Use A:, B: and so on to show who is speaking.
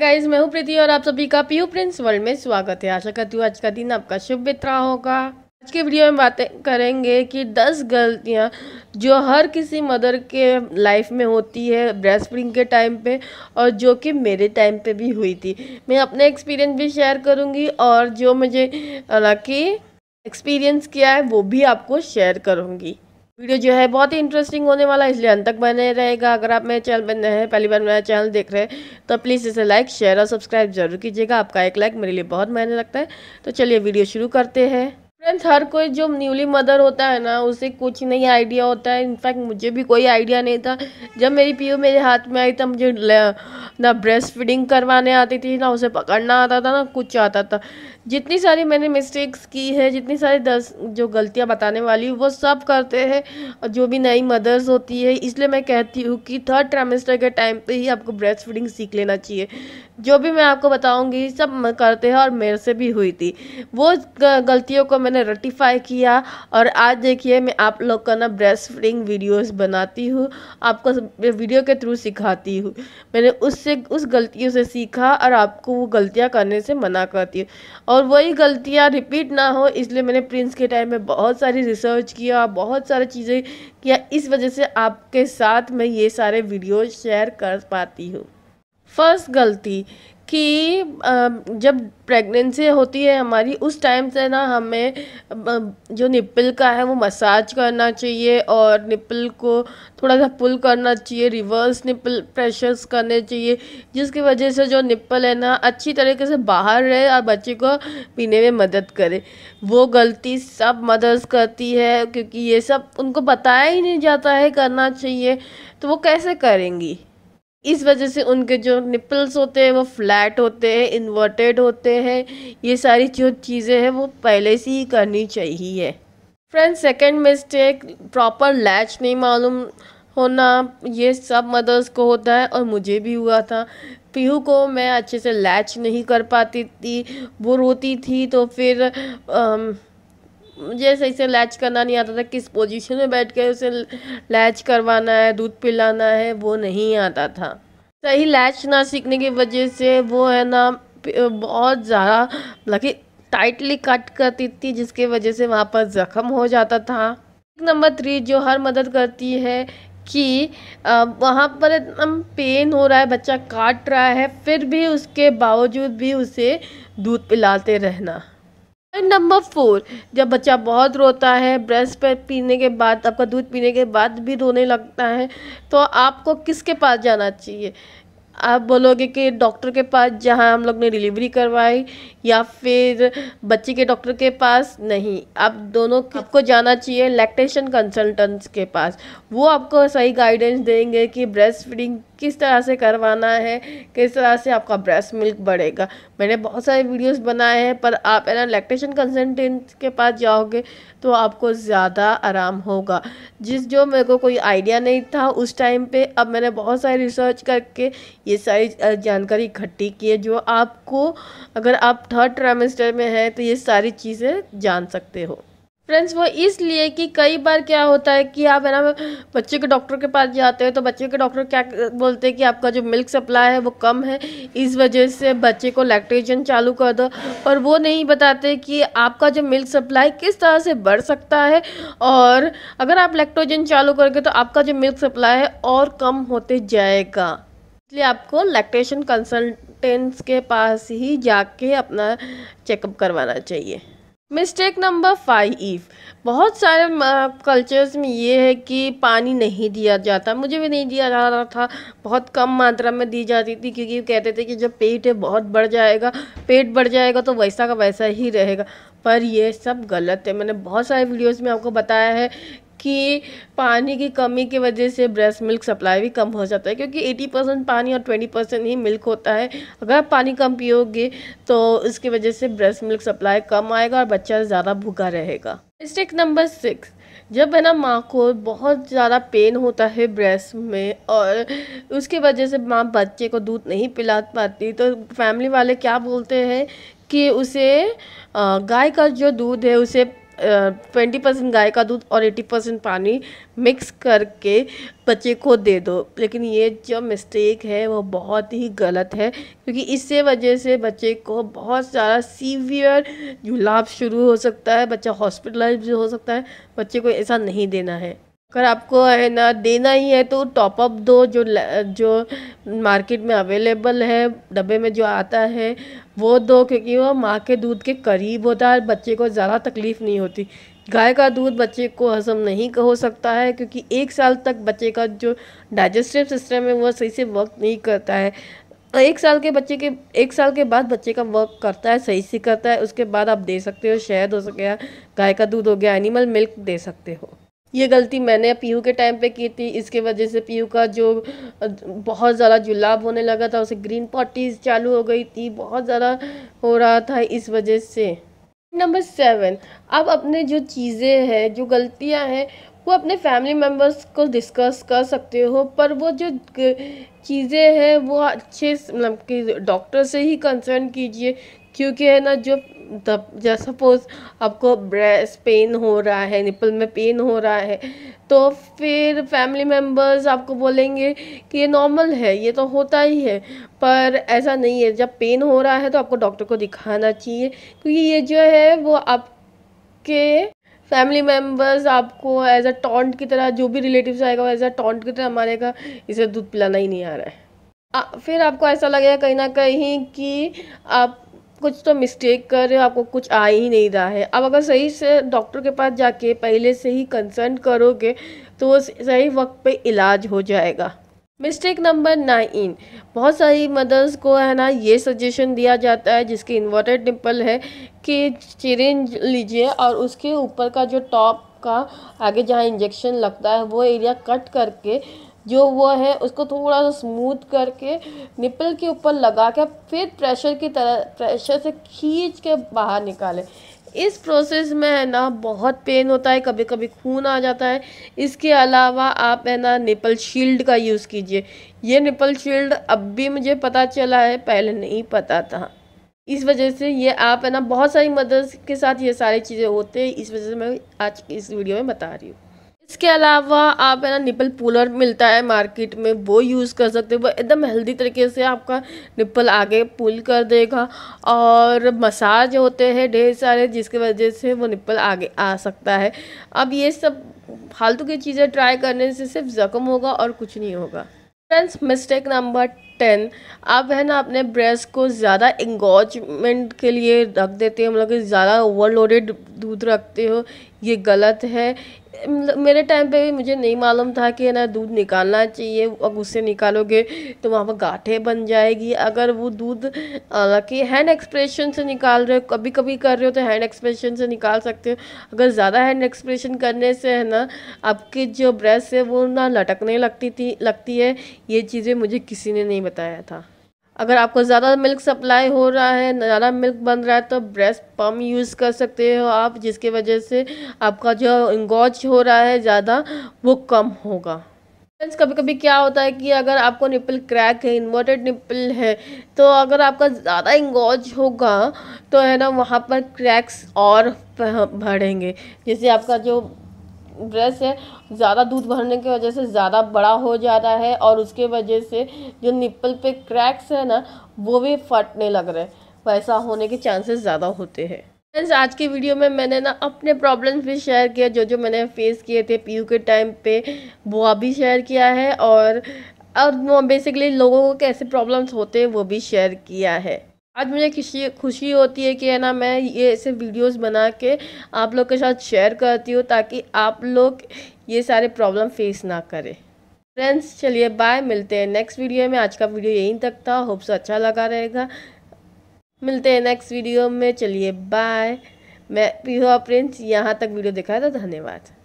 A: guys मैं हूँ प्रीति और आप सभी का पीयू प्रिंस वर्ल्ड में स्वागत है आशा करती हूँ आज का दिन आपका शुभ बित्रा होगा आज के वीडियो में बातें करेंगे कि 10 गलतियाँ जो हर किसी मदर के लाइफ में होती है ब्रेस्ट के टाइम पे और जो कि मेरे टाइम पे भी हुई थी मैं अपने एक्सपीरियंस भी शेयर करूँगी और जो मुझे हालाँकि एक्सपीरियंस किया है वो भी आपको शेयर करूँगी वीडियो जो है बहुत ही इंटरेस्टिंग होने वाला है इसलिए अंत तक बने रहेगा अगर आप मेरे चैनल पर नए हैं पहली बार मेरा चैनल देख रहे हैं तो प्लीज़ इसे लाइक शेयर और सब्सक्राइब जरूर कीजिएगा आपका एक लाइक मेरे लिए बहुत मायने रखता है तो चलिए वीडियो शुरू करते हैं फ्रेंड्स हर कोई जो न्यूली मदर होता है ना उसे कुछ नहीं आइडिया होता है इनफैक्ट मुझे भी कोई आइडिया नहीं था जब मेरी पीओ मेरे हाथ में आई तब मुझे ना ब्रेस्ट फीडिंग करवाने आती थी ना उसे पकड़ना आता था ना कुछ आता था जितनी सारी मैंने मिस्टेक्स की है जितनी सारी दस जो गलतियाँ बताने वाली वो सब करते हैं जो भी नई मदर्स होती है इसलिए मैं कहती हूँ कि थर्ड ट्रेमेस्टर के टाइम पर ही आपको ब्रेस्ट फीडिंग सीख लेना चाहिए जो भी मैं आपको बताऊँगी सब करते हैं और मेरे से भी हुई थी वो गलतियों को मैंने मैंने रेटिफाई किया और आज देखिए मैं आप लोग का ना ब्रेस्ट फीडिंग वीडियोस बनाती हूँ आपको वीडियो के थ्रू सिखाती हूँ मैंने उससे उस गलतियों से सीखा और आपको वो गलतियाँ करने से मना करती हूँ और वही गलतियाँ रिपीट ना हो इसलिए मैंने प्रिंस के टाइम में बहुत सारी रिसर्च किया बहुत सारी चीज़ें किया इस वजह से आपके साथ मैं ये सारे वीडियो शेयर कर पाती हूँ फर्स्ट गलती कि जब प्रेगनेंसी होती है हमारी उस टाइम से ना हमें जो निप्पल का है वो मसाज करना चाहिए और निप्पल को थोड़ा सा पुल करना चाहिए रिवर्स निप्पल प्रेशर्स करने चाहिए जिसकी वजह से जो निप्पल है ना अच्छी तरीके से बाहर रहे और बच्चे को पीने में मदद करे वो गलती सब मदर्स करती है क्योंकि ये सब उनको बताया ही नहीं जाता है करना चाहिए तो वो कैसे करेंगी इस वजह से उनके जो निपल्स होते हैं वो फ्लैट होते हैं इन्वर्टेड होते हैं ये सारी जो चीज़ें हैं वो पहले से ही करनी चाहिए friend second mistake proper latch नहीं मालूम होना ये सब मदर्स को होता है और मुझे भी हुआ था पीहू को मैं अच्छे से लैच नहीं कर पाती थी वो रोती थी तो फिर आ, मुझे सही से लैच करना नहीं आता था किस पोजीशन में बैठ कर उसे लैच करवाना है दूध पिलाना है वो नहीं आता था सही लैच ना सीखने की वजह से वो है ना बहुत ज़्यादा मतलब टाइटली कट करती थी जिसके वजह से वहाँ पर ज़ख्म हो जाता था नंबर थ्री जो हर मदद करती है कि वहाँ पर एकदम पेन हो रहा है बच्चा काट रहा है फिर भी उसके बावजूद भी उसे दूध पिलाते रहना नंबर फोर जब बच्चा बहुत रोता है ब्रेस्ट पर पीने के बाद आपका दूध पीने के बाद भी रोने लगता है तो आपको किसके पास जाना चाहिए आप बोलोगे कि डॉक्टर के पास जहाँ हम लोग ने डिलीवरी करवाई या फिर बच्चे के डॉक्टर के पास नहीं आप दोनों आपको जाना चाहिए लैक्टेशन कंसल्टेंट्स के पास वो आपको सही गाइडेंस देंगे कि ब्रेस्ट फीडिंग किस तरह से करवाना है किस तरह से आपका ब्रेस्ट मिल्क बढ़ेगा मैंने बहुत सारे वीडियोस बनाए हैं पर आप है ना लैक्टेशन कंसल्टेंट के पास जाओगे तो आपको ज़्यादा आराम होगा जिस जो मेरे को कोई आइडिया नहीं था उस टाइम पे अब मैंने बहुत सारी रिसर्च करके ये सारी जानकारी इकट्ठी की है जो आपको अगर आप थर्ड ट्रेमेस्टर में हैं तो ये सारी चीज़ें जान सकते हो फ्रेंड्स वो इसलिए कि कई बार क्या होता है कि आप है ना बच्चे के डॉक्टर के पास जाते हैं तो बच्चे के डॉक्टर क्या बोलते हैं कि आपका जो मिल्क सप्लाई है वो कम है इस वजह से बच्चे को लैक्टेशन चालू कर दो और वो नहीं बताते कि आपका जो मिल्क सप्लाई किस तरह से बढ़ सकता है और अगर आप लैक्टोजन चालू करोगे तो आपका जो मिल्क सप्लाई है और कम होते जाएगा इसलिए आपको लैक्टेशन कंसल्टेंट्स के पास ही जाके अपना चेकअप करवाना चाहिए मिस्टेक नंबर फाइव बहुत सारे कल्चर्स में ये है कि पानी नहीं दिया जाता मुझे भी नहीं दिया जा रहा था बहुत कम मात्रा में दी जाती थी क्योंकि कहते थे कि जब पेट है बहुत बढ़ जाएगा पेट बढ़ जाएगा तो वैसा का वैसा ही रहेगा पर ये सब गलत है मैंने बहुत सारे वीडियोस में आपको बताया है कि पानी की कमी की वजह से ब्रेस्ट मिल्क सप्लाई भी कम हो जाता है क्योंकि 80 परसेंट पानी और 20 परसेंट ही मिल्क होता है अगर आप पानी कम पियोगे तो इसकी वजह से ब्रेस्ट मिल्क सप्लाई कम आएगा और बच्चा ज़्यादा भूखा रहेगा मिस्टेक नंबर सिक्स जब है ना माँ को बहुत ज़्यादा पेन होता है ब्रेस्ट में और उसकी वजह से माँ बच्चे को दूध नहीं पिला पाती तो फैमिली वाले क्या बोलते हैं कि उसे गाय का जो दूध है उसे ट्वेंटी परसेंट गाय का दूध और एटी परसेंट पानी मिक्स करके बच्चे को दे दो लेकिन ये जो मिस्टेक है वो बहुत ही गलत है क्योंकि इससे वजह से बच्चे को बहुत सारा सीवियर जुलाब शुरू हो सकता है बच्चा हॉस्पिटलाइज हो सकता है बच्चे को ऐसा नहीं देना है अगर आपको है ना देना ही है तो टॉपअप दो जो जो मार्केट में अवेलेबल है डब्बे में जो आता है वो दो क्योंकि वो माँ के दूध के करीब होता है बच्चे को ज़्यादा तकलीफ़ नहीं होती गाय का दूध बच्चे को हजम नहीं हो सकता है क्योंकि एक साल तक बच्चे का जो डाइजेस्टिव सिस्टम है वो सही से वर्क नहीं करता है एक साल के बच्चे के एक साल के बाद बच्चे का वर्क करता है सही से करता है उसके बाद आप दे सकते हो शहद हो सके गाय का दूध हो गया एनिमल मिल्क दे सकते हो ये गलती मैंने पीयू के टाइम पे की थी इसके वजह से पीयू का जो बहुत ज़्यादा जुलाब होने लगा था उसे ग्रीन पॉटीज चालू हो गई थी बहुत ज़्यादा हो रहा था इस वजह से नंबर सेवन आप अपने जो चीज़ें हैं जो गलतियां हैं वो अपने फैमिली मेम्बर्स को डिस्कस कर सकते हो पर वो जो चीज़ें हैं वो अच्छे मतलब कि डॉक्टर से ही कंसर्न कीजिए क्योंकि है ना जो तब सपोज़ आपको ब्रेस्ट पेन हो रहा है निपल में पेन हो रहा है तो फिर फैमिली मेम्बर्स आपको बोलेंगे कि ये नॉर्मल है ये तो होता ही है पर ऐसा नहीं है जब पेन हो रहा है तो आपको डॉक्टर को दिखाना चाहिए क्योंकि ये जो है वो आपके फैमिली मेम्बर्स आपको एज अ टॉन्ट की तरह जो भी रिलेटिव्स आएगा वो एज अ टॉन्ट की तरह मारेगा इसे दूध पिलाना ही नहीं आ रहा है आ, फिर आपको ऐसा लगेगा कहीं ना कहीं कि आप कुछ तो मिस्टेक कर रहे हो आपको कुछ आ ही नहीं रहा है अब अगर सही से डॉक्टर के पास जाके पहले से ही कंसल्ट करोगे तो वो सही वक्त पे इलाज हो जाएगा मिस्टेक नंबर नाइन बहुत सारी मदर्स को है ना ये सजेशन दिया जाता है जिसके इन्वर्टेड डिम्पल है कि चिरिंज लीजिए और उसके ऊपर का जो टॉप का आगे जहाँ इंजेक्शन लगता है वो एरिया कट करके जो वो है उसको थोड़ा सा स्मूथ करके निप्पल के ऊपर लगा के फिर प्रेशर की तरह प्रेशर से खींच के बाहर निकालें इस प्रोसेस में है ना बहुत पेन होता है कभी कभी खून आ जाता है इसके अलावा आप है ना निपल शील्ड का यूज़ कीजिए ये निपल शील्ड अब भी मुझे पता चला है पहले नहीं पता था इस वजह से ये आप है ना बहुत सारी मदद के साथ ये सारी चीज़ें होते हैं इस वजह से मैं आज इस वीडियो में बता रही हूँ इसके अलावा आप है ना निपल पुलर मिलता है मार्केट में वो यूज़ कर सकते हो वो एकदम हेल्दी तरीके से आपका निपल आगे पुल कर देगा और मसाज होते हैं ढेर सारे जिसकी वजह से वो निपल आगे आ सकता है अब ये सब फालतू की चीज़ें ट्राई करने से सिर्फ ज़ख्म होगा और कुछ नहीं होगा फ्रेंड्स मिस्टेक नंबर टेन आप है ना अपने ब्रेस्ट को ज़्यादा इंगोजमेंट के लिए रख देते हो मतलब कि ज़्यादा ओवरलोडेड दूध रखते हो ये गलत है मतलब मेरे टाइम पे भी मुझे नहीं मालूम था कि है ना दूध निकालना चाहिए अब उससे निकालोगे तो वहाँ पर गाठे बन जाएगी अगर वो दूध हालांकि हैंड एक्सप्रेशन से निकाल रहे हो कभी कभी कर रहे हो तो हैंड एक्सप्रेशन से निकाल सकते हो अगर ज़्यादा हैंड एक्सप्रेशन करने से है ना आपके जो ब्रेस है वो ना लटकने लगती थी लगती है ये चीज़ें मुझे किसी ने नहीं बताया था अगर आपको ज़्यादा मिल्क सप्लाई हो रहा है ज़्यादा मिल्क बन रहा है तो ब्रेस्ट पम्प यूज़ कर सकते हो आप जिसके वजह से आपका जो इंगोज हो रहा है ज़्यादा वो कम होगा फ्रेंड्स कभी कभी क्या होता है कि अगर आपको निपल क्रैक है इन्वर्टेड निपल है तो अगर आपका ज़्यादा इंगोज होगा तो है ना वहाँ पर क्रैक्स और बढ़ेंगे जैसे आपका जो ब्रश है ज़्यादा दूध भरने की वजह से ज़्यादा बड़ा हो जा रहा है और उसके वजह से जो निप्पल पे क्रैक्स है ना वो भी फटने लग रहे हैं वैसा तो होने के चांसेस ज़्यादा होते हैं फ्रेंड्स आज की वीडियो में मैंने ना अपने प्रॉब्लम्स भी शेयर किया जो जो मैंने फेस किए थे पी के टाइम पे वो भी शेयर किया है और और बेसिकली लोगों को कैसे प्रॉब्लम्स होते हैं वो भी शेयर किया है आज मुझे खुशी खुशी होती है कि है ना मैं ये ऐसे वीडियोस बना के आप लोग के साथ शेयर करती हूँ ताकि आप लोग ये सारे प्रॉब्लम फेस ना करें फ्रेंड्स चलिए बाय मिलते हैं नेक्स्ट वीडियो में आज का वीडियो यहीं तक था होप अच्छा लगा रहेगा मिलते हैं नेक्स्ट वीडियो में चलिए बाय मैं प्रिंस यहाँ तक वीडियो दिखाया था धन्यवाद